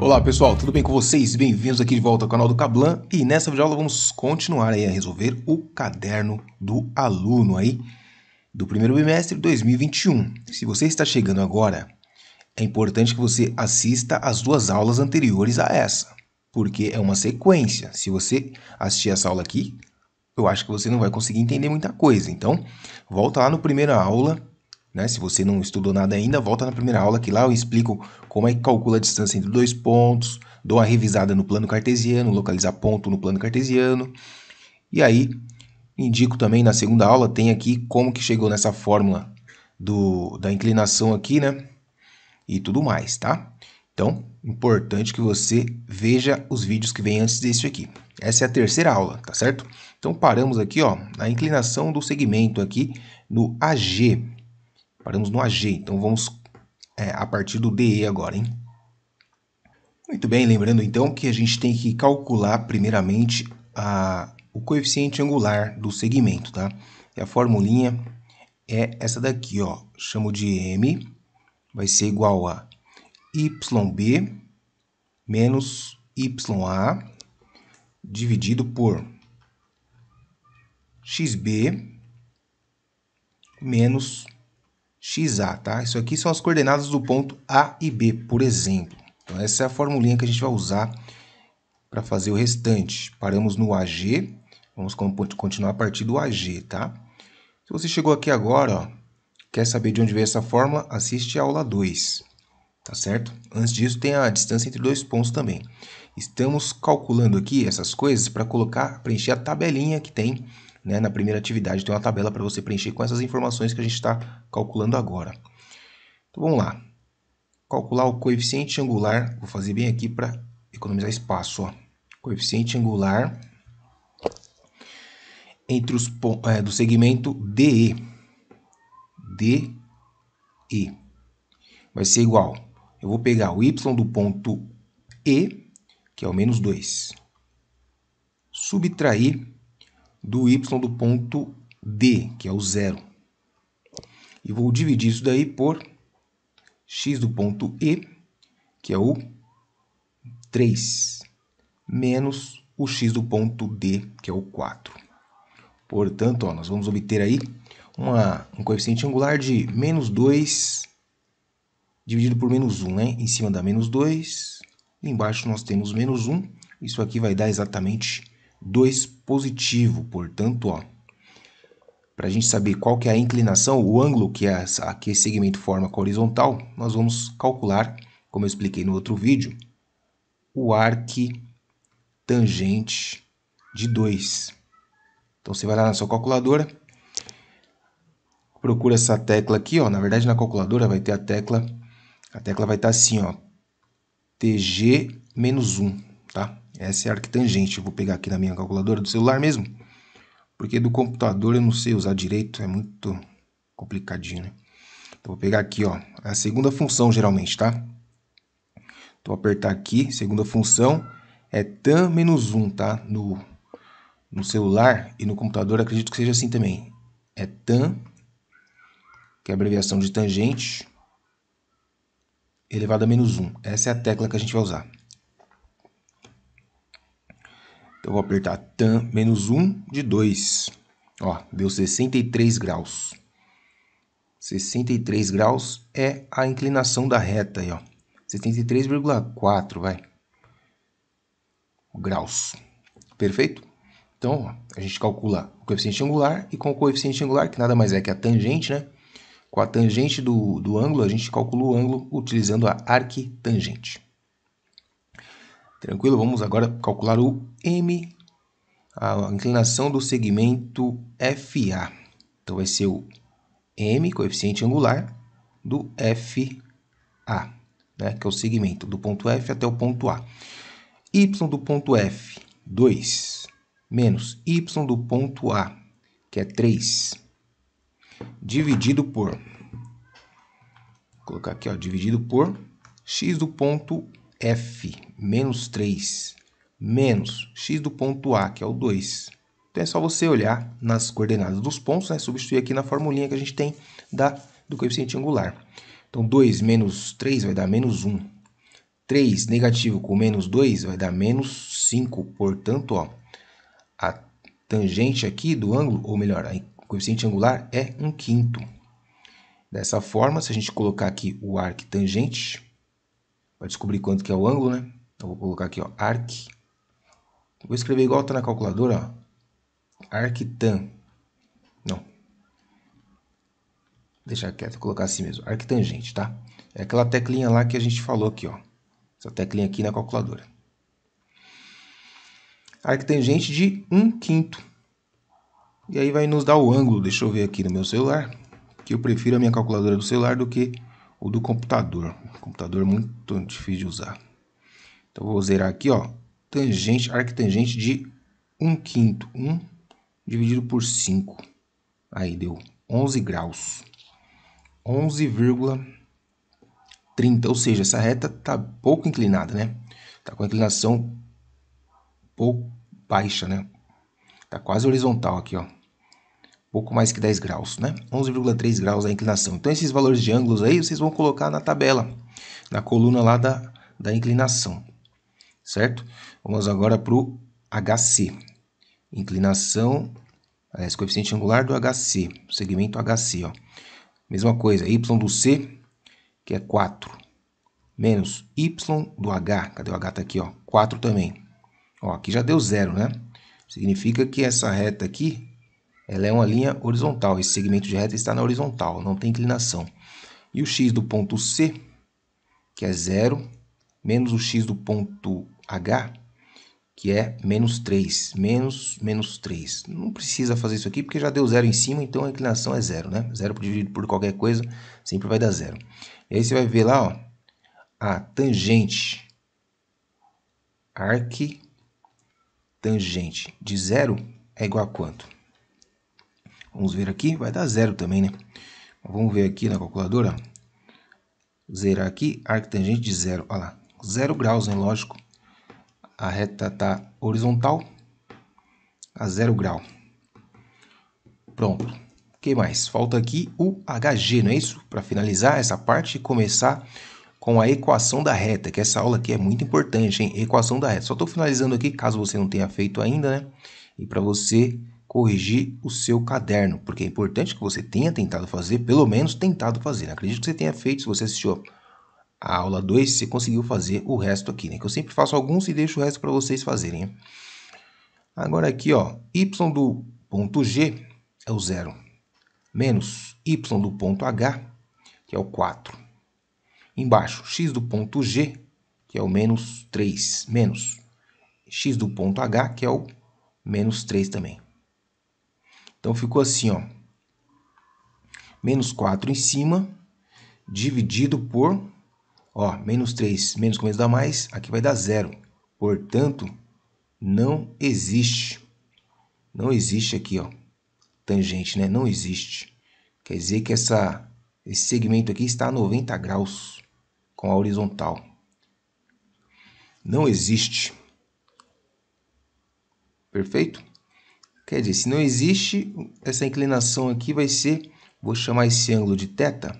Olá pessoal, tudo bem com vocês? Bem-vindos aqui de volta ao canal do Cablan e nessa videoaula vamos continuar aí a resolver o caderno do aluno aí do primeiro bimestre de 2021. Se você está chegando agora, é importante que você assista às duas aulas anteriores a essa, porque é uma sequência. Se você assistir essa aula aqui, eu acho que você não vai conseguir entender muita coisa. Então, volta lá no primeira aula né? Se você não estudou nada ainda, volta na primeira aula que lá eu explico como é que calcula a distância entre dois pontos, dou uma revisada no plano cartesiano, localizar ponto no plano cartesiano. E aí, indico também na segunda aula, tem aqui como que chegou nessa fórmula do, da inclinação aqui, né? E tudo mais, tá? Então, importante que você veja os vídeos que vem antes desse aqui. Essa é a terceira aula, tá certo? Então, paramos aqui, ó, na inclinação do segmento aqui no AG, Paramos no AG, então vamos é, a partir do DE agora, hein? Muito bem, lembrando então que a gente tem que calcular primeiramente a, o coeficiente angular do segmento, tá? E a formulinha é essa daqui, ó. Chamo de M, vai ser igual a YB menos YA dividido por XB menos XA, tá? Isso aqui são as coordenadas do ponto A e B, por exemplo. Então, essa é a formulinha que a gente vai usar para fazer o restante. Paramos no AG, vamos continuar a partir do AG, tá? Se você chegou aqui agora, ó, quer saber de onde veio essa fórmula, assiste a aula 2, tá certo? Antes disso, tem a distância entre dois pontos também. Estamos calculando aqui essas coisas para colocar, preencher a tabelinha que tem né, na primeira atividade. Tem uma tabela para você preencher com essas informações que a gente está calculando agora. Então vamos lá. Calcular o coeficiente angular, vou fazer bem aqui para economizar espaço. Ó. Coeficiente angular entre os é, do segmento DE. DE vai ser igual. Eu vou pegar o y do ponto E, que é o menos 2, subtrair do y do ponto D, que é o zero. E vou dividir isso daí por x do ponto E, que é o 3, menos o x do ponto D, que é o 4. Portanto, ó, nós vamos obter aí uma, um coeficiente angular de menos 2 dividido por menos 1, né? Em cima dá menos 2, embaixo nós temos menos 1, isso aqui vai dar exatamente 2 positivo. Portanto, ó, para a gente saber qual que é a inclinação, o ângulo que, é, que esse segmento forma com a horizontal, nós vamos calcular, como eu expliquei no outro vídeo, o arco tangente de 2. Então, você vai lá na sua calculadora, procura essa tecla aqui, ó. Na verdade, na calculadora vai ter a tecla, a tecla vai estar tá assim, ó, TG menos 1, tá? Essa é a arquitangente. Eu vou pegar aqui na minha calculadora do celular mesmo. Porque do computador eu não sei usar direito. É muito complicadinho, né? Então, vou pegar aqui, ó. A segunda função, geralmente, tá? Então, apertar aqui. Segunda função é tan menos 1, tá? No, no celular e no computador, acredito que seja assim também. É tan, que é a abreviação de tangente, elevado a menos 1. Essa é a tecla que a gente vai usar. eu vou apertar tan menos 1 de 2. Ó, deu 63 graus. 63 graus é a inclinação da reta aí, ó. 73,4, vai. Graus. Perfeito? Então, ó, a gente calcula o coeficiente angular e com o coeficiente angular, que nada mais é que a tangente, né? Com a tangente do, do ângulo, a gente calcula o ângulo utilizando a arquitangente. Tranquilo? Vamos agora calcular o M, a inclinação do segmento FA. Então, vai ser o M, coeficiente angular, do FA, né? que é o segmento do ponto F até o ponto A. Y do ponto F, 2, menos Y do ponto A, que é 3, dividido por, vou colocar aqui, ó, dividido por X do ponto f menos 3 menos x do ponto A, que é o 2. Então é só você olhar nas coordenadas dos pontos, né? substituir aqui na formulinha que a gente tem da, do coeficiente angular. Então 2 menos 3 vai dar menos 1. 3 negativo com menos 2 vai dar menos 5. Portanto, ó, a tangente aqui do ângulo, ou melhor, o coeficiente angular é 1 quinto. Dessa forma, se a gente colocar aqui o arco tangente, Vai descobrir quanto que é o ângulo, né? Então vou colocar aqui, ó, arc. Vou escrever igual tá na calculadora, ó. tan. Não. Vou deixar quieto, vou colocar assim mesmo. Arctangente, tá? É aquela teclinha lá que a gente falou aqui, ó. Essa teclinha aqui na calculadora. Arctangente de 1 quinto. E aí vai nos dar o ângulo. Deixa eu ver aqui no meu celular. Que eu prefiro a minha calculadora do celular do que ou do computador. O computador é muito difícil de usar. Então vou zerar aqui, ó, tangente, arctangente de 1 quinto, 1 dividido por 5. Aí deu 11 graus. 11,30, ou seja, essa reta tá pouco inclinada, né? Tá com a inclinação pouco baixa, né? Tá quase horizontal aqui, ó pouco mais que 10 graus, né? 11,3 graus a inclinação. Então esses valores de ângulos aí vocês vão colocar na tabela, na coluna lá da, da inclinação, certo? Vamos agora para o HC. Inclinação, aliás, coeficiente angular do HC, segmento HC, ó. Mesma coisa, y do C, que é 4, menos y do H, cadê o H? Tá aqui, ó, 4 também. Ó, aqui já deu zero, né? Significa que essa reta aqui ela é uma linha horizontal, esse segmento de reta está na horizontal, não tem inclinação. E o x do ponto C, que é zero, menos o x do ponto H, que é menos 3, menos menos 3. Não precisa fazer isso aqui porque já deu zero em cima, então a inclinação é zero, né? Zero dividido por qualquer coisa sempre vai dar zero. E aí você vai ver lá, ó, a tangente, arc tangente de zero é igual a quanto? Vamos ver aqui, vai dar zero também, né? Vamos ver aqui na calculadora. Zerar aqui, arctangente tangente de zero. Olha lá, zero graus, né? Lógico. A reta tá horizontal a zero grau. Pronto. O que mais? Falta aqui o HG, não é isso? Para finalizar essa parte e começar com a equação da reta, que essa aula aqui é muito importante, hein? Equação da reta. Só estou finalizando aqui, caso você não tenha feito ainda, né? E para você corrigir o seu caderno, porque é importante que você tenha tentado fazer, pelo menos tentado fazer. Né? Acredito que você tenha feito, se você assistiu a aula 2, você conseguiu fazer o resto aqui, né? Que eu sempre faço alguns e deixo o resto para vocês fazerem. Agora aqui, ó, y do ponto G é o zero, menos y do ponto H, que é o 4. Embaixo, x do ponto G, que é o menos 3, menos x do ponto H, que é o menos 3 também. Então ficou assim, ó. Menos 4 em cima, dividido por, ó, menos 3, menos começo dá mais, aqui vai dar zero. Portanto, não existe, não existe aqui, ó, tangente, né? Não existe. Quer dizer que essa, esse segmento aqui está a 90 graus com a horizontal. Não existe. Perfeito? Quer dizer, se não existe essa inclinação aqui, vai ser, vou chamar esse ângulo de θ.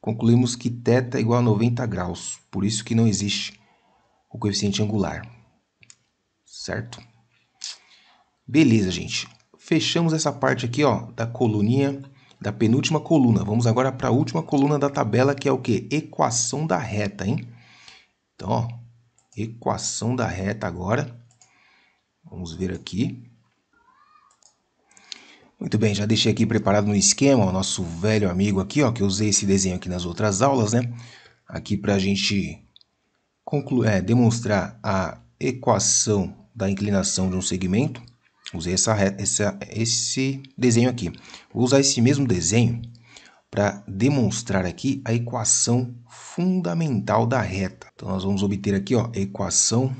Concluímos que θ é igual a 90 graus, por isso que não existe o coeficiente angular, certo? Beleza, gente. Fechamos essa parte aqui ó, da coluninha, da penúltima coluna. Vamos agora para a última coluna da tabela, que é o que? Equação da reta, hein? Então, ó, equação da reta agora. Vamos ver aqui. Muito bem, já deixei aqui preparado no esquema o nosso velho amigo aqui, ó, que eu usei esse desenho aqui nas outras aulas, né? Aqui para a gente é, demonstrar a equação da inclinação de um segmento. Usei essa, essa, esse desenho aqui. Vou usar esse mesmo desenho para demonstrar aqui a equação fundamental da reta. Então, nós vamos obter aqui ó, equação,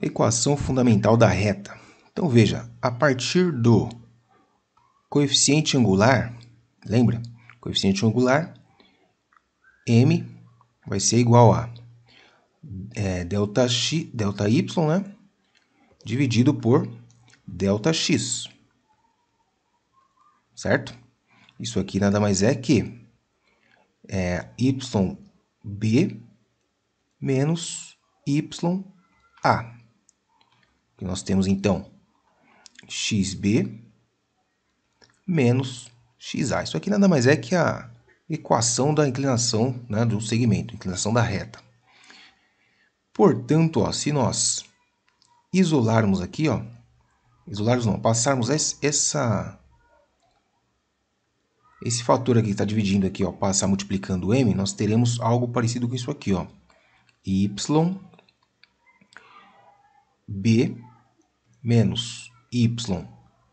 equação fundamental da reta. Então, veja, a partir do Coeficiente angular, lembra? Coeficiente angular, m vai ser igual a é, delta, x, delta y, né? Dividido por delta x. Certo? Isso aqui nada mais é que é, yb menos ya. Que nós temos então xb menos xa. Isso aqui nada mais é que a equação da inclinação né, do segmento, inclinação da reta. Portanto, ó, se nós isolarmos aqui, ó, isolarmos não, passarmos essa, esse fator aqui que está dividindo aqui, ó, passar multiplicando m, nós teremos algo parecido com isso aqui, ó, y b menos y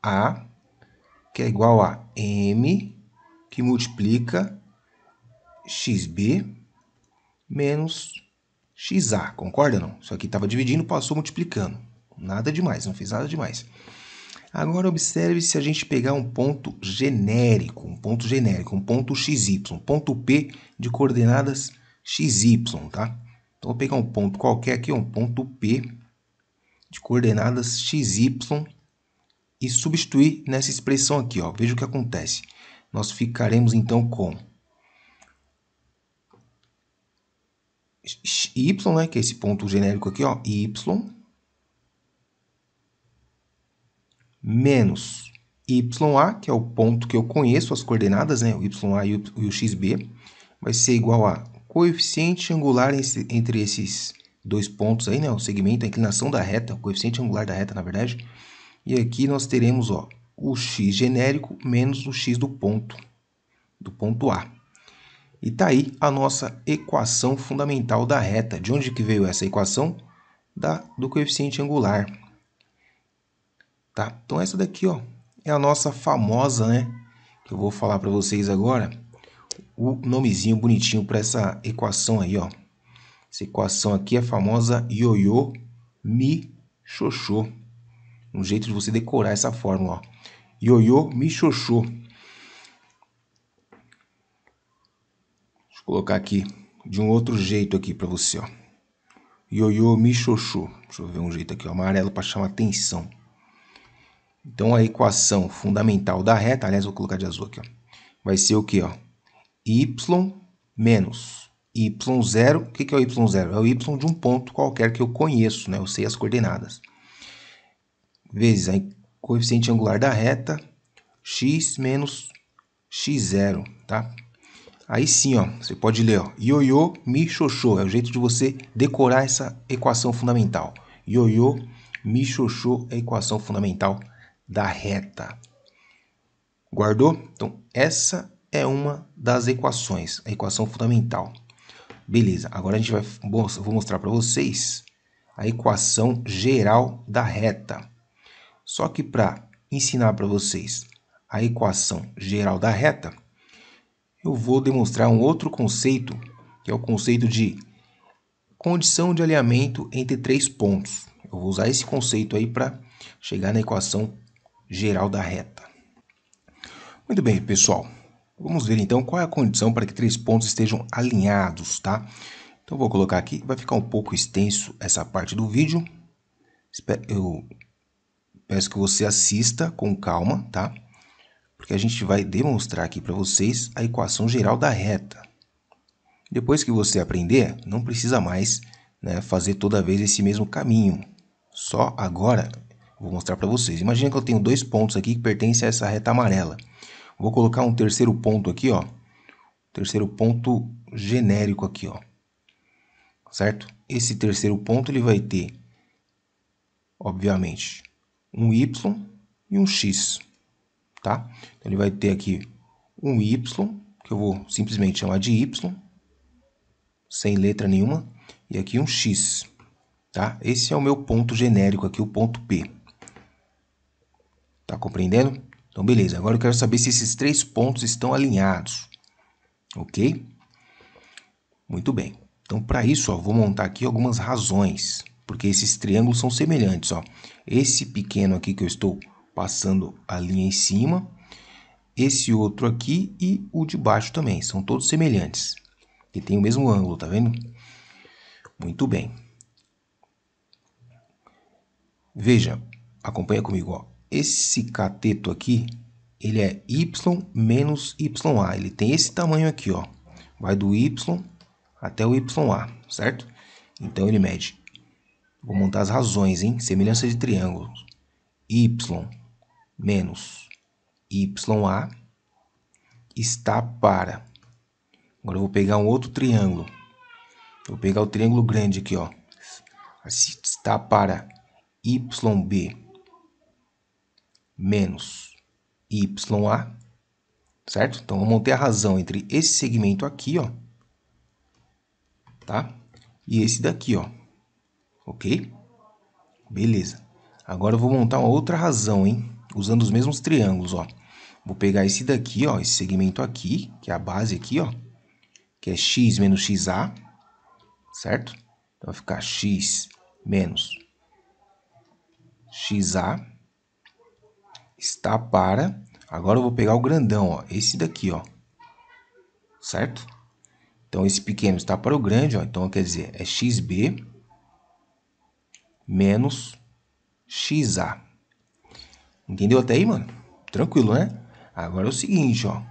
a que é igual a m, que multiplica xb menos xa, concorda não? Isso aqui estava dividindo, passou multiplicando. Nada demais, não fiz nada demais. Agora observe se a gente pegar um ponto genérico, um ponto genérico, um ponto xy, um ponto P de coordenadas xy, tá? Então vou pegar um ponto qualquer aqui, um ponto P de coordenadas xy e substituir nessa expressão aqui. Ó. Veja o que acontece. Nós ficaremos então com y, né, que é esse ponto genérico aqui, ó, y menos YA, que é o ponto que eu conheço, as coordenadas, né? o YA e o, XB, vai ser igual a coeficiente angular entre esses dois pontos aí, né? o segmento, a inclinação da reta, o coeficiente angular da reta, na verdade, e aqui nós teremos ó, o x genérico menos o x do ponto, do ponto A. E está aí a nossa equação fundamental da reta. De onde que veio essa equação? Da, do coeficiente angular. Tá? Então essa daqui ó, é a nossa famosa, né? Que eu vou falar para vocês agora. O nomezinho bonitinho para essa equação aí, ó. Essa equação aqui é a famosa ioiô mi xoxô. Um jeito de você decorar essa fórmula, ó. Ioiô Michochô. Deixa eu colocar aqui de um outro jeito aqui para você, ó. Ioiô Michochô. Deixa eu ver um jeito aqui, ó, amarelo para chamar atenção. Então a equação fundamental da reta, aliás, vou colocar de azul aqui, ó. Vai ser o quê, ó? Y menos y0. O que é o y0? É o y de um ponto qualquer que eu conheço, né? Eu sei as coordenadas vezes a coeficiente angular da reta, x menos x0, tá? Aí sim, ó, você pode ler, ó, ioiô, mi, xoxô. É o jeito de você decorar essa equação fundamental. Ioiô, mi, xoxô é a equação fundamental da reta. Guardou? Então, essa é uma das equações, a equação fundamental. Beleza, agora a gente vai vou mostrar para vocês a equação geral da reta. Só que para ensinar para vocês a equação geral da reta, eu vou demonstrar um outro conceito, que é o conceito de condição de alinhamento entre três pontos. Eu vou usar esse conceito aí para chegar na equação geral da reta. Muito bem, pessoal. Vamos ver então qual é a condição para que três pontos estejam alinhados, tá? Então vou colocar aqui, vai ficar um pouco extenso essa parte do vídeo. Eu peço que você assista com calma, tá? Porque a gente vai demonstrar aqui para vocês a equação geral da reta. Depois que você aprender, não precisa mais né, fazer toda vez esse mesmo caminho. Só agora vou mostrar para vocês. Imagina que eu tenho dois pontos aqui que pertencem a essa reta amarela. Vou colocar um terceiro ponto aqui, ó. Terceiro ponto genérico aqui, ó. Certo? Esse terceiro ponto ele vai ter, obviamente, um y e um x, tá? Então, ele vai ter aqui um y, que eu vou simplesmente chamar de y, sem letra nenhuma, e aqui um x, tá? Esse é o meu ponto genérico aqui, o ponto P. Tá compreendendo? Então, beleza. Agora eu quero saber se esses três pontos estão alinhados, ok? Muito bem. Então, para isso, ó, vou montar aqui algumas razões porque esses triângulos são semelhantes. Ó. Esse pequeno aqui que eu estou passando a linha em cima, esse outro aqui e o de baixo também, são todos semelhantes, que tem o mesmo ângulo, tá vendo? Muito bem. Veja, acompanha comigo, ó. Esse cateto aqui, ele é y menos ya, ele tem esse tamanho aqui, ó. Vai do y até o ya, certo? Então ele mede Vou montar as razões, hein? Semelhança de triângulos. Y menos YA está para. Agora eu vou pegar um outro triângulo. Vou pegar o triângulo grande aqui, ó. Assim, está para YB menos YA, certo? Então, eu montei a razão entre esse segmento aqui, ó, tá? E esse daqui, ó. Ok? Beleza. Agora eu vou montar uma outra razão, hein? Usando os mesmos triângulos, ó. Vou pegar esse daqui, ó, esse segmento aqui, que é a base aqui, ó, que é x menos xa, certo? Então vai ficar x menos xa está para... Agora eu vou pegar o grandão, ó, esse daqui, ó, certo? Então, esse pequeno está para o grande, ó, então quer dizer, é xb menos XA. Entendeu até aí, mano? Tranquilo, né? Agora é o seguinte, ó.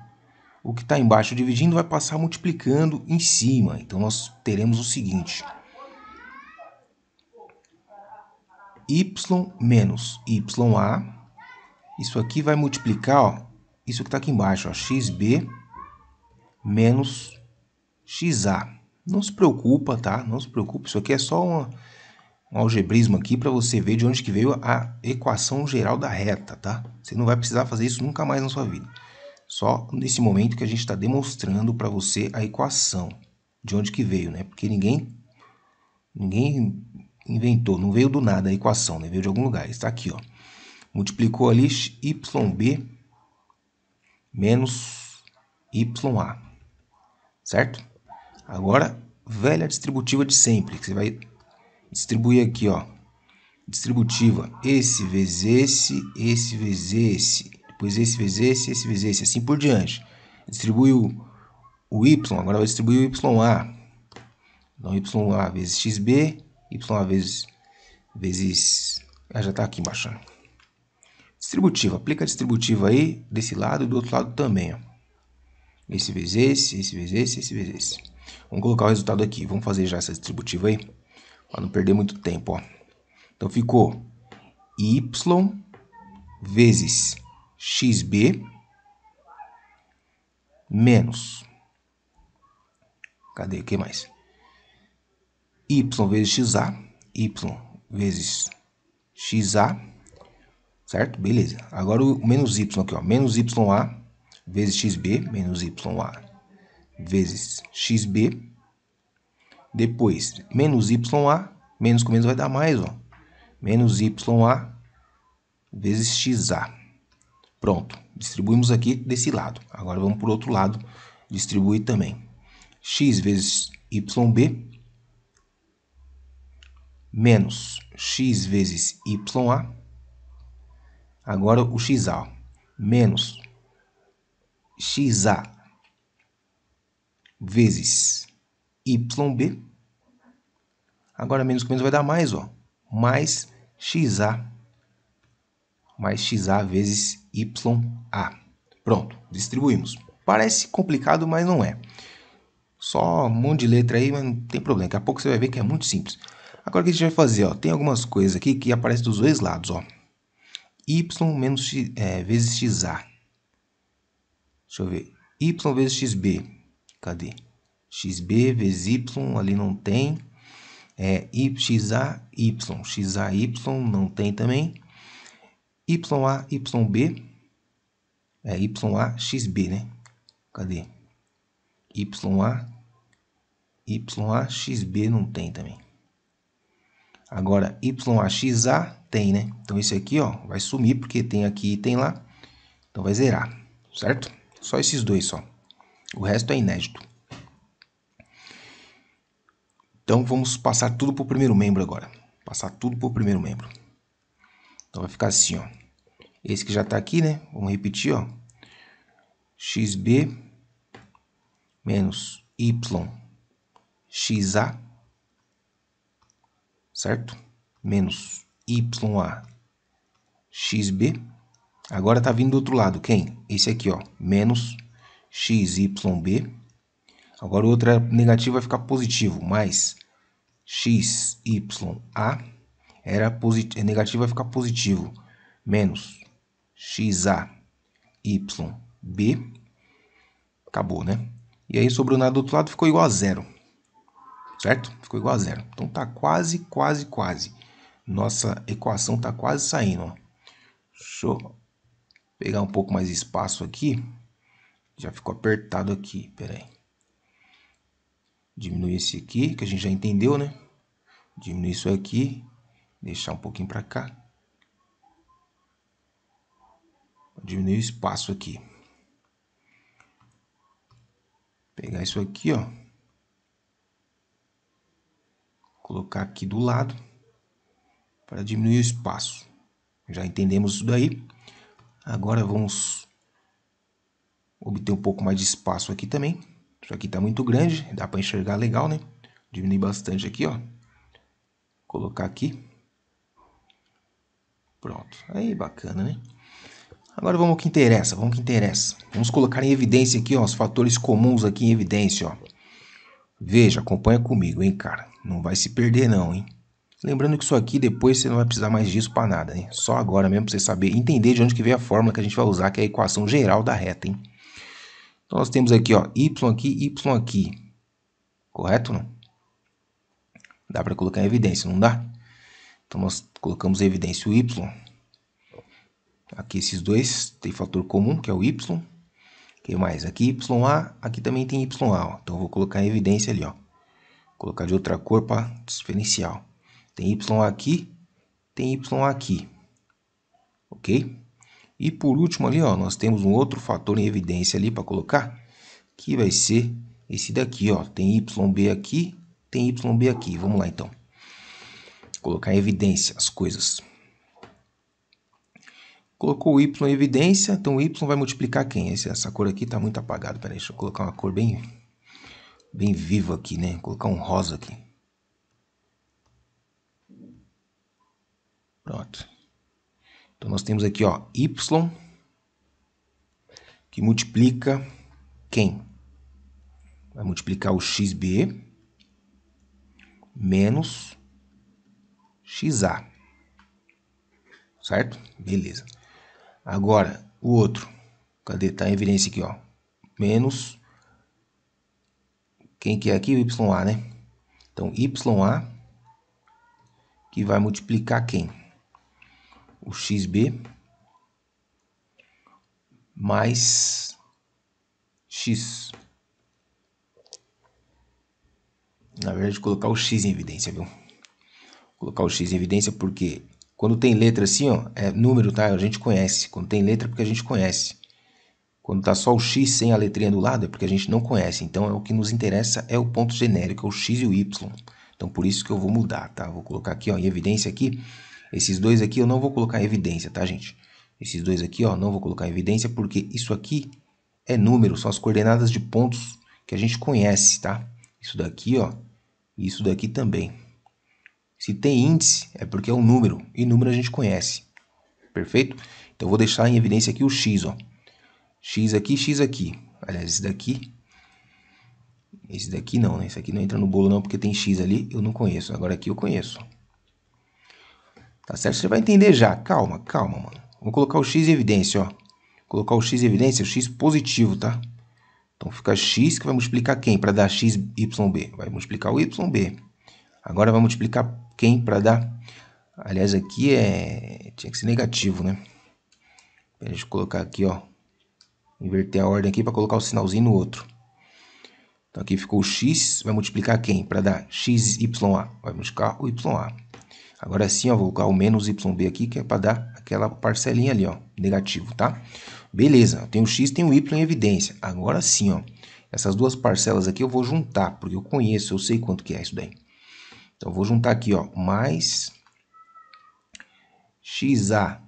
O que está embaixo dividindo vai passar multiplicando em cima. Então, nós teremos o seguinte. Y menos YA. Isso aqui vai multiplicar, ó. Isso que está aqui embaixo, ó. XB menos XA. Não se preocupa, tá? Não se preocupe. Isso aqui é só uma um algebrismo aqui para você ver de onde que veio a equação geral da reta, tá? Você não vai precisar fazer isso nunca mais na sua vida. Só nesse momento que a gente está demonstrando para você a equação, de onde que veio, né? Porque ninguém, ninguém inventou, não veio do nada a equação, né? Veio de algum lugar, está aqui, ó. Multiplicou ali yb menos ya, certo? Agora, velha distributiva de sempre, que você vai distribui aqui, ó. Distributiva. Esse vezes esse, esse vezes esse. Depois esse vezes esse, esse vezes esse. Assim por diante. Distribui o, o y. Agora vai distribuir o YA. Então, YA vezes XB. YA vezes... Vezes... Ah, já está aqui embaixo. Né? Distributiva. Aplica a distributiva aí. Desse lado e do outro lado também, ó. Esse vezes esse, esse vezes esse, esse vezes esse. Vamos colocar o resultado aqui. Vamos fazer já essa distributiva aí para não perder muito tempo, ó. Então ficou y vezes xb menos. Cadê? O que mais? y vezes xa, y vezes xa, certo? Beleza. Agora o menos y aqui, ó. Menos ya vezes xb menos ya vezes xb depois, menos YA, menos com menos vai dar mais, ó. Menos YA vezes XA. Pronto, distribuímos aqui desse lado. Agora vamos por outro lado distribuir também. X vezes YB menos X vezes YA. Agora o XA, ó. menos XA vezes YB. Agora menos com menos vai dar mais, ó. Mais XA. Mais XA vezes YA. Pronto, distribuímos. Parece complicado, mas não é. Só um monte de letra aí, mas não tem problema. Daqui a pouco você vai ver que é muito simples. Agora o que a gente vai fazer? Ó, tem algumas coisas aqui que aparecem dos dois lados. Ó. Y menos x, é, vezes XA. Deixa eu ver. Y vezes XB. Cadê? XB vezes Y ali não tem. É, XA, Y. XA, Y não tem também. YA, YB. É YA, XB, né? Cadê? YA, YA, XB não tem também. Agora, YA, XA tem, né? Então, esse aqui ó, vai sumir porque tem aqui e tem lá. Então, vai zerar, certo? Só esses dois só. O resto é inédito. Então vamos passar tudo para o primeiro membro agora. Passar tudo para o primeiro membro. Então vai ficar assim, ó. Esse que já está aqui, né? Vamos repetir, ó. XB menos Y XA, certo? Menos YA XB. Agora está vindo do outro lado, quem? Esse aqui, ó. Menos XYB. Agora o outro é negativo vai ficar positivo, mais x, y, a era positivo, é negativo vai ficar positivo, menos x, a, y, b, acabou, né? E aí sobrou nada do outro lado, ficou igual a zero, certo? Ficou igual a zero. Então tá quase, quase, quase. Nossa equação tá quase saindo, ó. Deixa eu pegar um pouco mais espaço aqui. Já ficou apertado aqui, peraí. Diminuir esse aqui, que a gente já entendeu, né? Diminuir isso aqui, deixar um pouquinho para cá. Diminuir o espaço aqui. Pegar isso aqui, ó. Colocar aqui do lado para diminuir o espaço. Já entendemos isso daí. Agora vamos obter um pouco mais de espaço aqui também. Isso aqui está muito grande, dá para enxergar legal, né? Diminuir bastante aqui, ó. Colocar aqui. Pronto. Aí, bacana, né? Agora vamos ao que interessa, vamos ao que interessa. Vamos colocar em evidência aqui, ó, os fatores comuns aqui em evidência, ó. Veja, acompanha comigo, hein, cara. Não vai se perder não, hein. Lembrando que isso aqui depois você não vai precisar mais disso para nada, hein. Só agora mesmo para você saber, entender de onde que veio a fórmula que a gente vai usar, que é a equação geral da reta, hein. Então, nós temos aqui, ó, y aqui, y aqui. Correto? Não? Dá para colocar em evidência, não dá? Então, nós colocamos em evidência o y. Aqui esses dois tem fator comum, que é o y. O que mais? Aqui ya, aqui também tem ya. Ó. Então, eu vou colocar em evidência ali, ó. Vou colocar de outra cor para diferencial. Tem y aqui, tem y aqui. Ok? E por último ali, ó, nós temos um outro fator em evidência ali para colocar, que vai ser esse daqui, ó. Tem YB aqui, tem YB aqui. Vamos lá, então. Colocar em evidência as coisas. Colocou o Y em evidência, então o Y vai multiplicar quem? essa cor aqui está muito apagada. Peraí, deixa eu colocar uma cor bem, bem viva aqui, né? Colocar um rosa aqui. Pronto. Então nós temos aqui ó, y que multiplica quem? Vai multiplicar o xb menos xa. Certo? Beleza. Agora, o outro. Cadê? Está em evidência aqui, ó. Menos. Quem que é aqui? O YA, né? Então, YA que vai multiplicar quem? o XB mais X. Na verdade, colocar o X em evidência, viu? Colocar o X em evidência porque quando tem letra assim, ó, é número, tá? A gente conhece. Quando tem letra, é porque a gente conhece. Quando tá só o X sem a letrinha do lado, é porque a gente não conhece. Então, é o que nos interessa é o ponto genérico, é o X e o Y. Então, por isso que eu vou mudar, tá? Vou colocar aqui, ó, em evidência aqui, esses dois aqui eu não vou colocar evidência, tá, gente? Esses dois aqui, ó, não vou colocar evidência porque isso aqui é número, são as coordenadas de pontos que a gente conhece, tá? Isso daqui, ó, e isso daqui também. Se tem índice, é porque é um número, e número a gente conhece, perfeito? Então, eu vou deixar em evidência aqui o x, ó. x aqui, x aqui. Aliás, esse daqui... Esse daqui não, né? Esse aqui não entra no bolo não, porque tem x ali, eu não conheço. Agora aqui eu conheço, Tá certo? Você vai entender já. Calma, calma, mano. Vou colocar o x em evidência, ó. Vou colocar o x em evidência, o x positivo, tá? Então fica x que vai multiplicar quem para dar x, y, b? Vai multiplicar o y, b. Agora vai multiplicar quem para dar... Aliás, aqui é... tinha que ser negativo, né? Deixa eu colocar aqui, ó. Inverter a ordem aqui para colocar o sinalzinho no outro. Então aqui ficou o x, vai multiplicar quem? Para dar x, y, a. Vai multiplicar o y, a. Agora sim, ó, vou colocar o menos YB aqui, que é para dar aquela parcelinha ali, ó, negativo, tá? Beleza, tem o X, tem o Y em evidência. Agora sim, ó, essas duas parcelas aqui eu vou juntar, porque eu conheço, eu sei quanto que é isso daí. Então, eu vou juntar aqui, ó, mais XA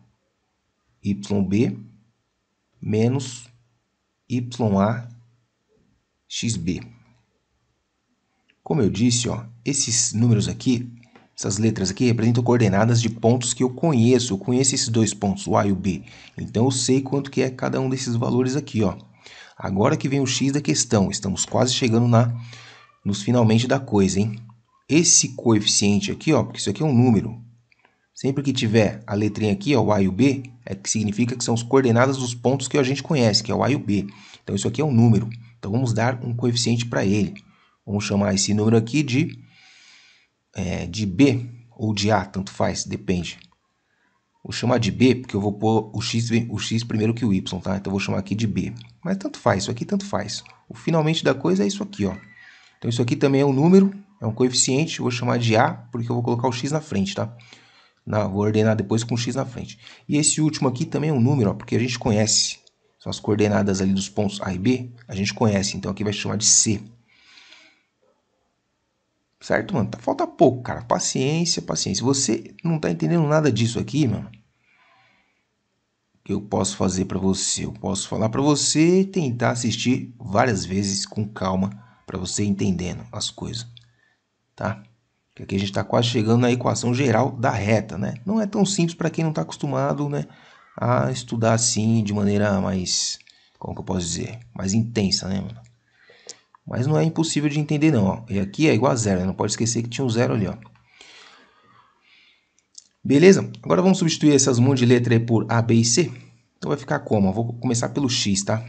YB menos YA XB. Como eu disse, ó, esses números aqui essas letras aqui representam coordenadas de pontos que eu conheço. Eu conheço esses dois pontos, o A e o B. Então eu sei quanto que é cada um desses valores aqui, ó. Agora que vem o X da questão. Estamos quase chegando na nos finalmente da coisa, hein? Esse coeficiente aqui, ó, porque isso aqui é um número. Sempre que tiver a letrinha aqui, ó, o A e o B, é que significa que são as coordenadas dos pontos que a gente conhece, que é o A e o B. Então isso aqui é um número. Então vamos dar um coeficiente para ele. Vamos chamar esse número aqui de é, de B ou de A, tanto faz, depende. Vou chamar de B porque eu vou pôr o x, o x primeiro que o y, tá? Então, vou chamar aqui de B. Mas tanto faz, isso aqui tanto faz. O finalmente da coisa é isso aqui, ó. Então, isso aqui também é um número, é um coeficiente, vou chamar de A porque eu vou colocar o x na frente, tá? Na, vou ordenar depois com o x na frente. E esse último aqui também é um número, ó, porque a gente conhece. São as coordenadas ali dos pontos A e B, a gente conhece. Então, aqui vai chamar de C. Certo, mano? Tá, falta pouco, cara. Paciência, paciência. Você não tá entendendo nada disso aqui, mano. O que eu posso fazer para você? Eu posso falar para você e tentar assistir várias vezes com calma para você entendendo as coisas, tá? Porque aqui a gente tá quase chegando na equação geral da reta, né? Não é tão simples para quem não tá acostumado, né, a estudar assim de maneira mais, como que eu posso dizer, mais intensa, né, mano? Mas não é impossível de entender não, ó. E aqui é igual a zero, né? não pode esquecer que tinha um zero ali, ó. Beleza? Agora vamos substituir essas mãos de letra por A, B e C. Então vai ficar como? vou começar pelo X, tá?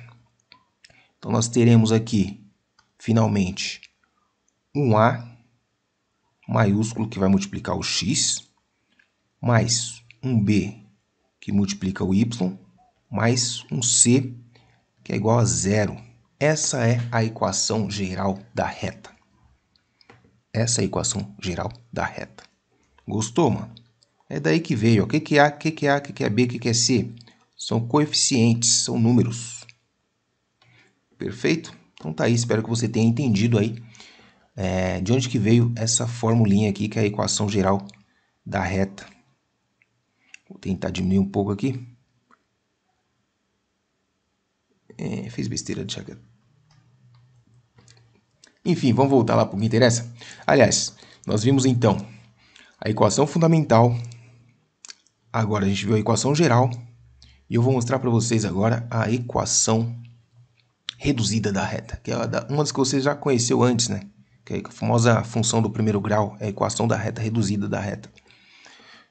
Então nós teremos aqui, finalmente, um A maiúsculo que vai multiplicar o X, mais um B que multiplica o Y, mais um C que é igual a zero. Essa é a equação geral da reta. Essa é a equação geral da reta. Gostou, mano? É daí que veio. O que, que é A, o que, que é A, o que, que é B, o que, que é C? São coeficientes, são números. Perfeito? Então tá aí, espero que você tenha entendido aí é, de onde que veio essa formulinha aqui, que é a equação geral da reta. Vou tentar diminuir um pouco aqui. É, fiz besteira de deixar enfim, vamos voltar lá para o que interessa. Aliás, nós vimos então a equação fundamental. Agora a gente viu a equação geral. E eu vou mostrar para vocês agora a equação reduzida da reta, que é uma das que você já conheceu antes, né? Que é a famosa função do primeiro grau, é a equação da reta reduzida da reta.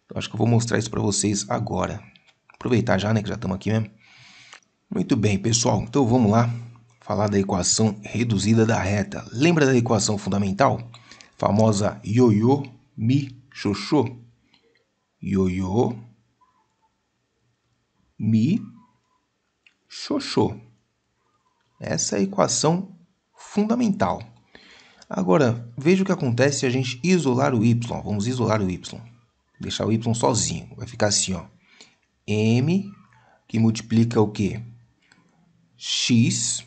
Então, acho que eu vou mostrar isso para vocês agora. Aproveitar já, né, que já estamos aqui mesmo. Muito bem, pessoal. Então, vamos lá falar da equação reduzida da reta. Lembra da equação fundamental? Famosa ioiô mi xoxô. Ioiô mi xoxô. Essa é a equação fundamental. Agora, veja o que acontece se a gente isolar o y. Vamos isolar o y. Deixar o y sozinho. Vai ficar assim, ó. m que multiplica o quê? x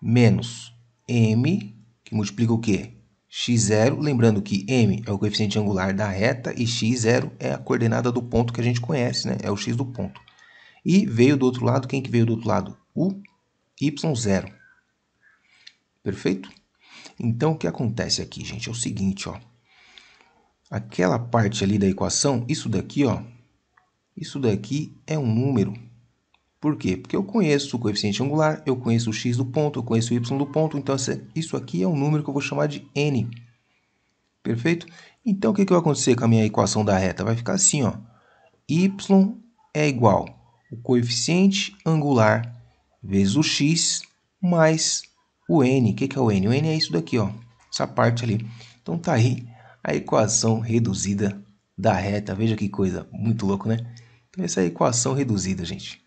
menos m, que multiplica o quê? x0, lembrando que m é o coeficiente angular da reta e x0 é a coordenada do ponto que a gente conhece, né? É o x do ponto. E veio do outro lado, quem que veio do outro lado? O y0. Perfeito? Então, o que acontece aqui, gente, é o seguinte, ó. Aquela parte ali da equação, isso daqui, ó, isso daqui é um número por quê? Porque eu conheço o coeficiente angular, eu conheço o x do ponto, eu conheço o y do ponto, então isso aqui é um número que eu vou chamar de n. Perfeito? Então, o que, que vai acontecer com a minha equação da reta? Vai ficar assim, ó. y é igual o coeficiente angular vezes o x mais o n. O que, que é o n? O n é isso daqui, ó. Essa parte ali. Então, tá aí a equação reduzida da reta. Veja que coisa muito louco, né? Então, essa é a equação reduzida, gente.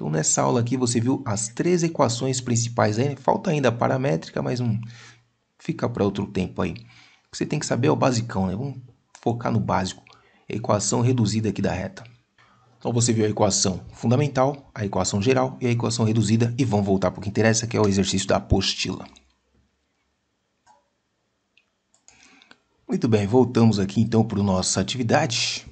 Então, nessa aula aqui, você viu as três equações principais. Aí, né? falta ainda a paramétrica, mas um, fica para outro tempo aí. O que você tem que saber é o basicão, né? Vamos focar no básico. A equação reduzida aqui da reta. Então, você viu a equação fundamental, a equação geral e a equação reduzida. E vamos voltar para o que interessa, que é o exercício da apostila. Muito bem, voltamos aqui então para nossa atividade.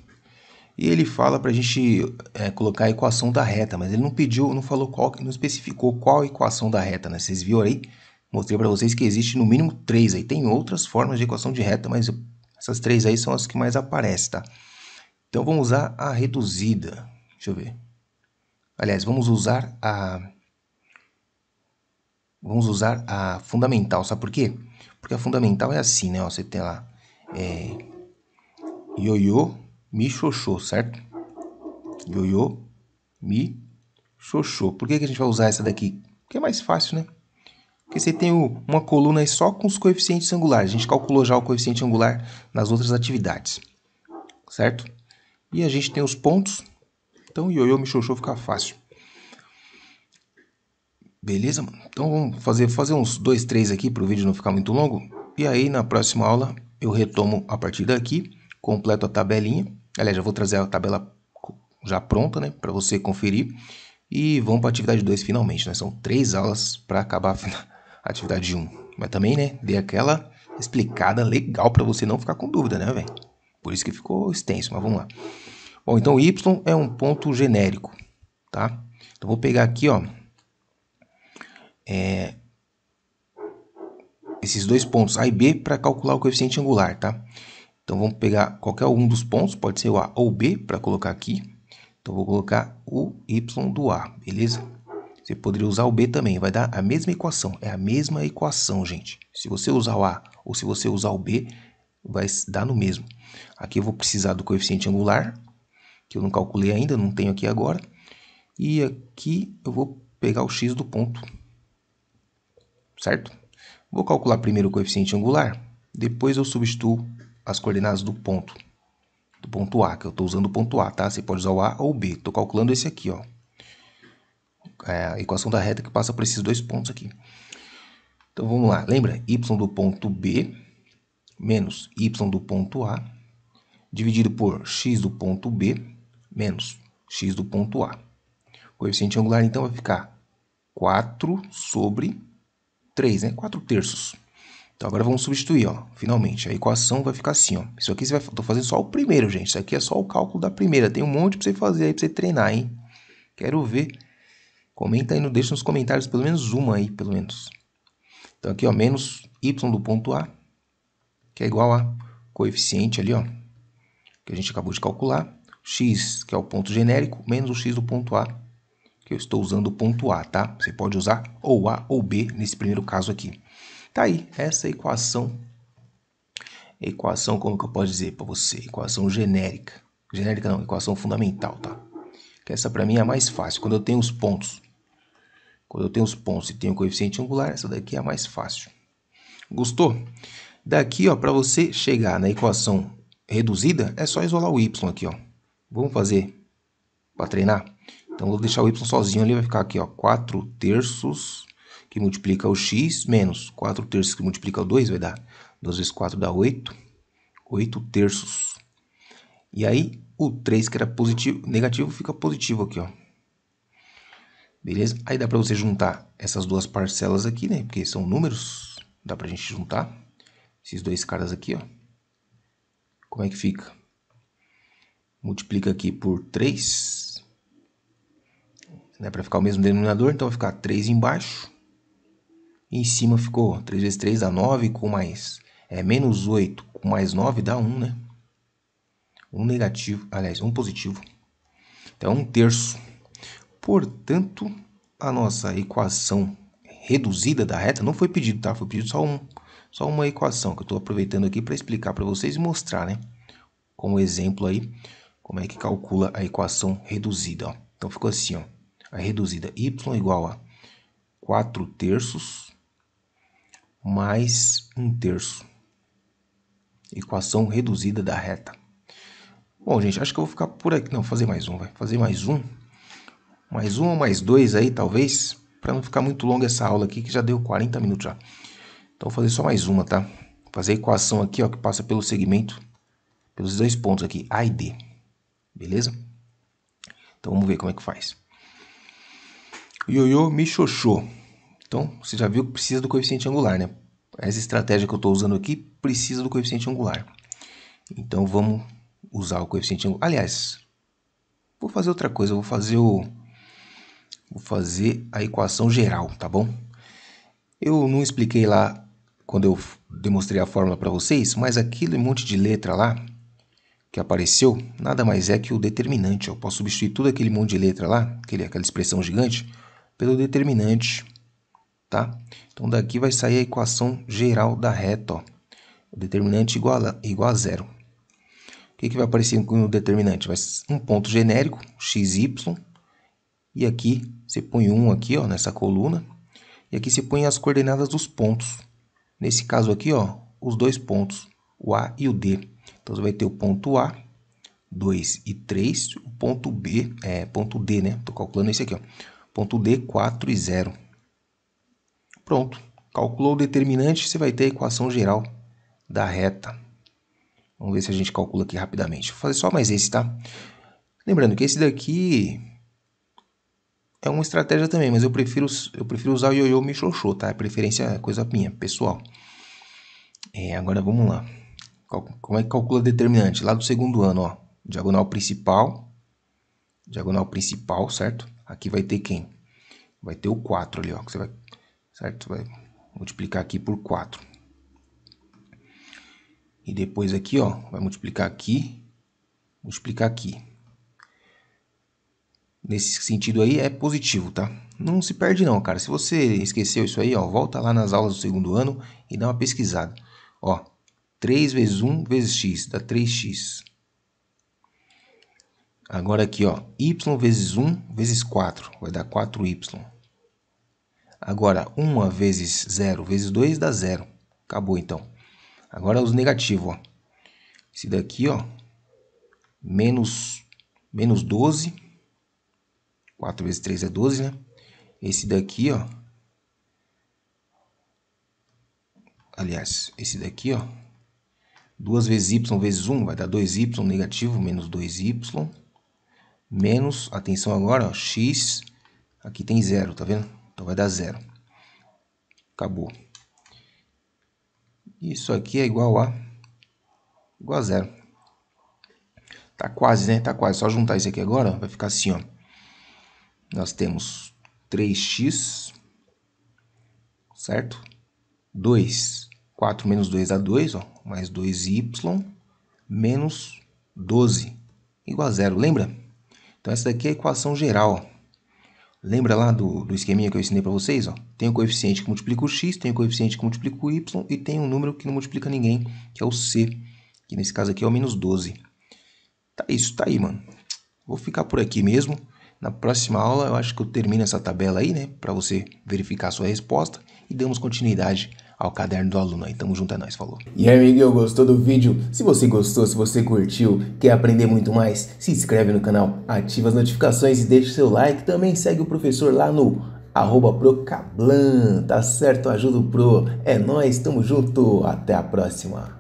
E ele fala para a gente é, colocar a equação da reta, mas ele não pediu, não falou qual, não especificou qual equação da reta, né? Vocês viram aí? Mostrei para vocês que existe no mínimo três aí. Tem outras formas de equação de reta, mas essas três aí são as que mais aparecem, tá? Então vamos usar a reduzida. Deixa eu ver. Aliás, vamos usar a vamos usar a fundamental, sabe por quê? Porque a fundamental é assim, né? Ó, você tem lá é, ioiô Mi Xoxô, certo? Ioiô, Mi, Xoxô. Por que, que a gente vai usar essa daqui? Porque é mais fácil, né? Porque você tem uma coluna só com os coeficientes angulares. A gente calculou já o coeficiente angular nas outras atividades, certo? E a gente tem os pontos. Então, ioiô, mi, xoxô fica fácil. Beleza, Então vamos fazer, fazer uns dois, três aqui para o vídeo não ficar muito longo. E aí na próxima aula eu retomo a partir daqui, completo a tabelinha Aliás, já vou trazer a tabela já pronta, né, para você conferir. E vamos para a atividade 2 finalmente, né? São três aulas para acabar a atividade 1. Um. Mas também, né, dei aquela explicada legal para você não ficar com dúvida, né, velho? Por isso que ficou extenso, mas vamos lá. Bom, então Y é um ponto genérico, tá? Então vou pegar aqui, ó, é, esses dois pontos A e B para calcular o coeficiente angular, tá? Então vamos pegar qualquer um dos pontos, pode ser o A ou o B para colocar aqui. Então vou colocar o Y do A, beleza? Você poderia usar o B também, vai dar a mesma equação. É a mesma equação, gente. Se você usar o A ou se você usar o B, vai dar no mesmo. Aqui eu vou precisar do coeficiente angular, que eu não calculei ainda, não tenho aqui agora. E aqui eu vou pegar o x do ponto, certo? Vou calcular primeiro o coeficiente angular, depois eu substituo as coordenadas do ponto, do ponto A, que eu estou usando o ponto A, tá? Você pode usar o A ou o B, estou calculando esse aqui, ó. É a equação da reta que passa por esses dois pontos aqui. Então vamos lá, lembra? y do ponto B menos y do ponto A dividido por x do ponto B menos x do ponto A. O coeficiente angular então vai ficar 4 sobre 3, né? 4 terços. Então agora vamos substituir, ó, finalmente. A equação vai ficar assim, ó. Isso aqui você vai, tô fazendo só o primeiro, gente. Isso aqui é só o cálculo da primeira. Tem um monte para você fazer aí para você treinar, hein? Quero ver. Comenta aí, deixa nos comentários pelo menos uma aí, pelo menos. Então aqui, ó, menos y do ponto A, que é igual a coeficiente ali, ó, que a gente acabou de calcular, x, que é o ponto genérico, menos o x do ponto A, que eu estou usando o ponto A, tá? Você pode usar ou A ou B nesse primeiro caso aqui. Tá aí, essa equação. Equação, como que eu posso dizer para você? Equação genérica. Genérica não, equação fundamental, tá? Que essa para mim é a mais fácil. Quando eu tenho os pontos, quando eu tenho os pontos e tenho o coeficiente angular, essa daqui é a mais fácil. Gostou? Daqui, ó, para você chegar na equação reduzida, é só isolar o y aqui, ó. Vamos fazer para treinar? Então, vou deixar o y sozinho ali, vai ficar aqui, ó, 4 terços que multiplica o x menos 4 terços que multiplica o 2, vai dar 2 vezes 4 dá 8, 8 terços. E aí, o 3 que era positivo, negativo fica positivo aqui, ó. Beleza? Aí dá para você juntar essas duas parcelas aqui, né? Porque são números, dá para a gente juntar esses dois caras aqui, ó. Como é que fica? Multiplica aqui por 3, né? Para ficar o mesmo denominador, então vai ficar 3 embaixo em cima ficou 3 vezes 3 dá 9, com mais é, menos 8, com mais 9 dá 1, né? 1 negativo, aliás, 1 positivo. Então, 1 terço. Portanto, a nossa equação reduzida da reta não foi pedido, tá? Foi pedido só, um, só uma equação que eu estou aproveitando aqui para explicar para vocês e mostrar, né? Como exemplo aí, como é que calcula a equação reduzida, ó. Então, ficou assim, ó. A reduzida y igual a 4 terços mais um terço. Equação reduzida da reta. Bom, gente, acho que eu vou ficar por aqui. Não, fazer mais um, vai. Fazer mais um. Mais um ou mais dois aí, talvez. Para não ficar muito longa essa aula aqui, que já deu 40 minutos já. Então, vou fazer só mais uma, tá? Vou fazer a equação aqui, ó, que passa pelo segmento, pelos dois pontos aqui, A e D. Beleza? Então, vamos ver como é que faz. Ioiô xoxô. Então, você já viu que precisa do coeficiente angular, né? Essa estratégia que eu estou usando aqui precisa do coeficiente angular. Então, vamos usar o coeficiente angular. Aliás, vou fazer outra coisa. Vou fazer, o... vou fazer a equação geral, tá bom? Eu não expliquei lá quando eu demonstrei a fórmula para vocês, mas aquele monte de letra lá que apareceu nada mais é que o determinante. Eu posso substituir tudo aquele monte de letra lá, aquele, aquela expressão gigante, pelo determinante tá? Então daqui vai sair a equação geral da reta, ó. O determinante igual a, igual a zero. O que, que vai aparecer no determinante? Vai um ponto genérico, xy, e aqui você põe um aqui, ó, nessa coluna, e aqui você põe as coordenadas dos pontos. Nesse caso aqui, ó, os dois pontos, o A e o D. Então você vai ter o ponto A, 2 e 3, o ponto B, é, ponto D, né? Tô calculando esse aqui, ó. Ponto D, 4 e 0. Pronto, calculou o determinante, você vai ter a equação geral da reta. Vamos ver se a gente calcula aqui rapidamente. Vou fazer só mais esse, tá? Lembrando que esse daqui é uma estratégia também, mas eu prefiro, eu prefiro usar o ioiô Michochô, tá? É preferência, é coisa minha, pessoal. É, agora vamos lá. Como é que calcula determinante? Lá do segundo ano, ó. Diagonal principal. Diagonal principal, certo? Aqui vai ter quem? Vai ter o 4 ali, ó. Que você vai certo? Vai multiplicar aqui por 4. E depois aqui, ó, vai multiplicar aqui, multiplicar aqui. Nesse sentido aí é positivo, tá? Não se perde não, cara. Se você esqueceu isso aí, ó, volta lá nas aulas do segundo ano e dá uma pesquisada. Ó, 3 vezes 1 vezes x, dá 3x. Agora aqui, ó, y vezes 1 vezes 4, vai dar 4y. Agora, 1 vezes 0 vezes 2 dá 0. Acabou, então. Agora os negativos, ó. Esse daqui, ó. Menos, menos 12. 4 vezes 3 é 12, né? Esse daqui, ó. Aliás, esse daqui, ó. 2 vezes y vezes 1 vai dar 2y negativo menos 2y. Menos, atenção agora, ó, x. Aqui tem zero, tá vendo? Então vai dar zero. Acabou. Isso aqui é igual a igual a zero. Tá quase, né? Tá quase. Só juntar isso aqui agora, vai ficar assim, ó. Nós temos 3x, certo? 2. 4 menos 2 dá 2, ó. Mais 2y menos 12 igual a zero, lembra? Então essa daqui é a equação geral, ó. Lembra lá do, do esqueminha que eu ensinei para vocês? Ó? Tem o coeficiente que multiplica o x, tem o coeficiente que multiplica o y e tem um número que não multiplica ninguém, que é o c, que nesse caso aqui é o menos 12. Tá isso, tá aí, mano. Vou ficar por aqui mesmo. Na próxima aula eu acho que eu termino essa tabela aí, né? Para você verificar a sua resposta e damos continuidade ao caderno do aluno. Aí tamo junto, é nóis, falou. E aí, amiguinho, gostou do vídeo? Se você gostou, se você curtiu, quer aprender muito mais, se inscreve no canal, ativa as notificações e deixa o seu like. Também segue o professor lá no arroba Procablan, tá certo? Ajuda o Pro. É nóis, tamo junto, até a próxima.